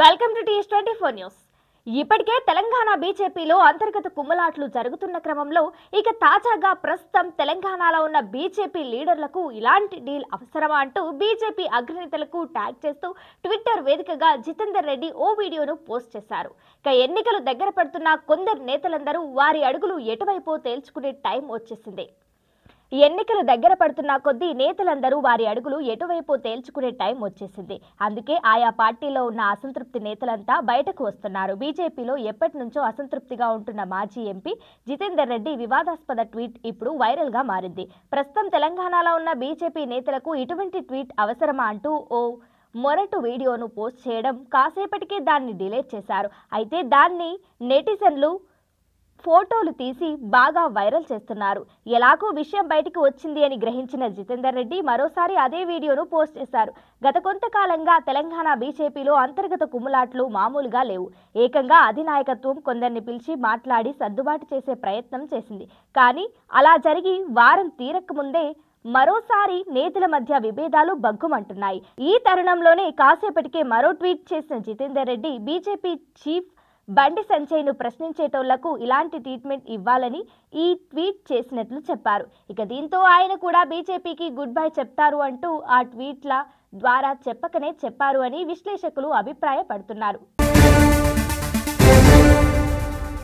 welcome to TS twenty four news ఇప్పటికే తెలంగాణ బీజేపీలో అంతర్గత కుమ్మలాట్లు జరుగుతున్న క్రమంలో ఇక తాజాగా ప్రస్తుతం తెలంగాణలో ఉన్న బీజేపీ లీడర్లకు ఇలాంటి డీల్ అవసరమా అంటూ బీజేపీ అగ్రనేతలకు ట్యాగ్ చేస్తూ ట్విట్టర్ వేదికగా జితేందర్ రెడ్డి ఓ వీడియోను పోస్ట్ చేశారు ఇక ఎన్నికలు దగ్గర పడుతున్న కొందరు నేతలందరూ వారి అడుగులు ఎటువైపో తేల్చుకునే టైం వచ్చేసింది ఎన్నికలు దగ్గర పడుతున్న కొద్దీ నేతలందరూ వారి అడుగులు ఎటువైపు తేల్చుకునే టైం వచ్చేసింది అందుకే ఆయా పార్టీలో ఉన్న అసంతృప్తి నేతలంతా బయటకు వస్తున్నారు బీజేపీలో ఎప్పటి నుంచో అసంతృప్తిగా ఉంటున్న మాజీ ఎంపీ జితేందర్ రెడ్డి వివాదాస్పద ట్వీట్ ఇప్పుడు వైరల్ గా మారింది ప్రస్తుతం తెలంగాణలో ఉన్న బీజేపీ నేతలకు ఇటువంటి ట్వీట్ అవసరమా అంటూ ఓ మొరటు వీడియోను పోస్ట్ చేయడం కాసేపటికే దాన్ని డిలేట్ చేశారు అయితే దాన్ని నెటిజన్లు ఫోటోలు తీసి బాగా వైరల్ చేస్తున్నారు ఎలాగో విషయం బయటికి వచ్చింది అని గ్రహించిన జితేందర్ రెడ్డి మరోసారి అదే వీడియోను పోస్ట్ చేశారు గత కొంతకాలంగా తెలంగాణ బీజేపీలో అంతర్గత కుమ్ములాట్లు మామూలుగా లేవు ఏకంగా అధినాయకత్వం కొందరిని పిలిచి మాట్లాడి సర్దుబాటు చేసే ప్రయత్నం చేసింది కానీ అలా జరిగి వారం ముందే మరోసారి నేతల మధ్య విభేదాలు బగ్గుమంటున్నాయి ఈ తరుణంలోనే కాసేపటికే మరో ట్వీట్ చేసిన జితేందర్ రెడ్డి బీజేపీ చీఫ్ బండి సంజయ్ను ప్రశ్నించేటోళ్లకు ఇలాంటి ట్రీట్మెంట్ ఇవ్వాలని ఈ ట్వీట్ చేసినట్లు చెప్పారు ఇక దీంతో ఆయన కూడా బీజేపీకి గుడ్ బై చెప్తారు అంటూ ఆ ట్వీట్ల ద్వారా చెప్పకనే చెప్పారు అని విశ్లేషకులు అభిప్రాయపడుతున్నారు